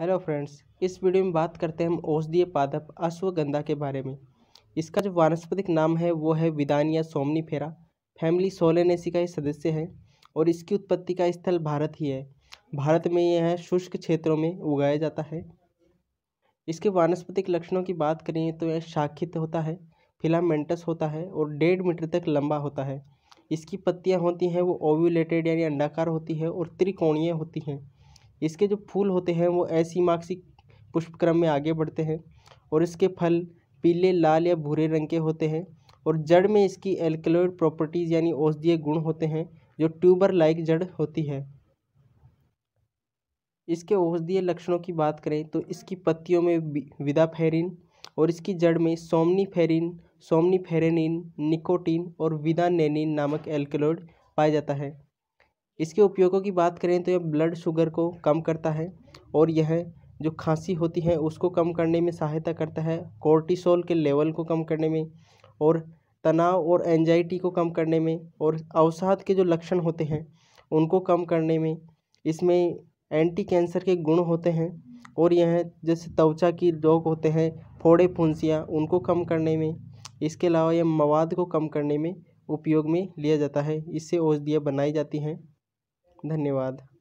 hello friends इस video में बात करते हैं हम औषधीय पादप अश्वगंधा के बारे में इसका जो वानस्पतिक नाम है वो है विदानिया सोमनीफेरा फैमिली सोलेनेसी का ही सदस्य है और इसकी उत्पत्ति का स्थल भारत ही है भारत में यह शुष्क क्षेत्रों में उगाया जाता है इसके वानस्पतिक लक्षणों की बात करें तो यह शाखित होता है फिलामेंटस होता है और डेढ़ मीटर तक लंबा होता है इसकी पत्तियाँ होती हैं वो ओव्यूलेटेड यानी अंडाकार होती है और त्रिकोणीय होती हैं इसके जो फूल होते हैं वो ऐसी पुष्प क्रम में आगे बढ़ते हैं और इसके फल पीले लाल या भूरे रंग के होते हैं और जड़ में इसकी एल्कलोइड प्रॉपर्टीज़ यानी औषधीय गुण होते हैं जो ट्यूबर लाइक जड़ होती है इसके औषधीय लक्षणों की बात करें तो इसकी पत्तियों में विदाफेरिन और इसकी जड़ में सोमनीफेरिन सोमनीफेरेनिन निकोटीन और विदानेनिन नामक एल्कलोइड पाया जाता है इसके उपयोगों की बात करें तो यह ब्लड शुगर को कम करता है और यह जो खांसी होती है उसको कम करने में सहायता करता है कोर्टिसोल के लेवल को कम करने में और तनाव और एंजाइटी को कम करने में और अवसाद के जो लक्षण होते हैं उनको कम करने में इसमें एंटी कैंसर के गुण होते हैं और यह जैसे त्वचा की रोग होते हैं फोड़े फुंसियाँ उनको कम करने में इसके अलावा यह मवाद को कम करने में उपयोग में लिया जाता है इससे औषधियाँ बनाई जाती हैं धन्यवाद